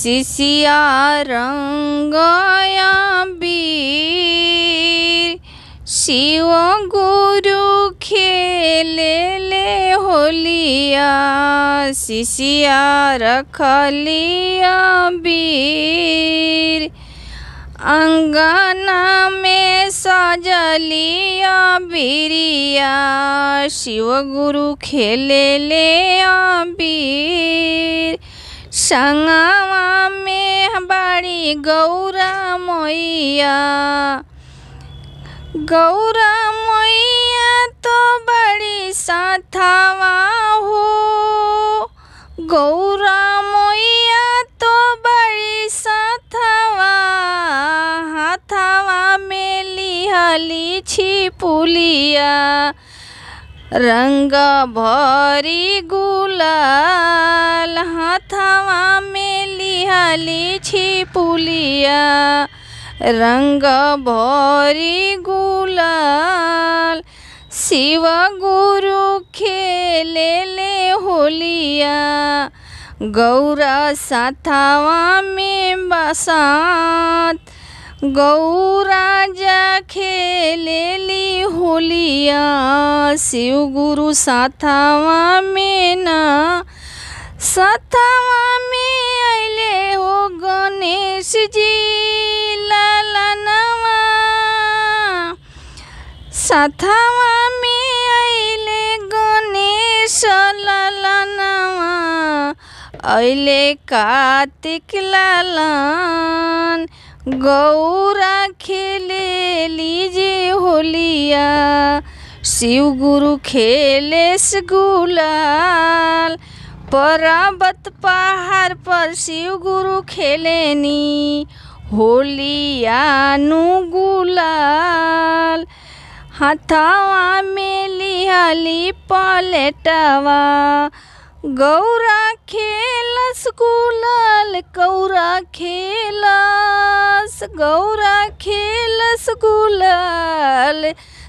शिशिया रंगया बीर शिव गुरु खेले ले होलिया शिशिया रखलिया बीर अंगना में सजलिया बीरिया शिव गुरु खेले ले बीर संगवा में बड़ी गौरा मैया गौरा मैया तो बड़ी साथवा हो गौरा मैया तो बड़ी साथवा हाथवा में लिहली पुलिया रंग भरी गुलाल हथवा में लिहली छी पुलिया रंग भरी गुलाल शिव गुरु खेले ले होलिया गौरा साथवा में बसात गौराजा राजा खेलेली होलिया शिव गुरु साथावा में ना साथावा में अले हो गणेश जी लालनवा साथावा में अले गणेश लालनवा अले कार्तिक लाला गौरा खेले लीजे होलिया शिव गुरु खेले गुलाल पर्वत पहाड़ पर शिव गुरु खेलेनी होलिया नु गुलाल हथावा में लिहली पलटवा गौरा खेल गुलाल गौरा खेला रस गौरा खेल गुलाल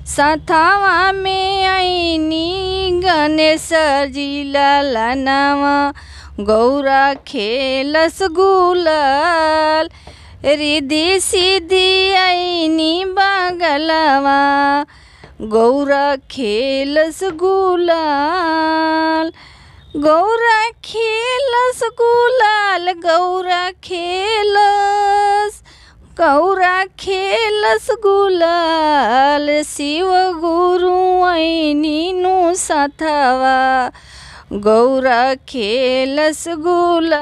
संथावा में आईनी गणेश जी ललनवा गौरा खेल गुलाल रिधि सिद्धि आईनी बागलवा गौरा खेलस गुलाल गौरा खेल गुलाल गौरा खेलस कौरा खेलस गुलाल शिव गुरु ऐनिनु सथवा गौरा खेलस गुलाल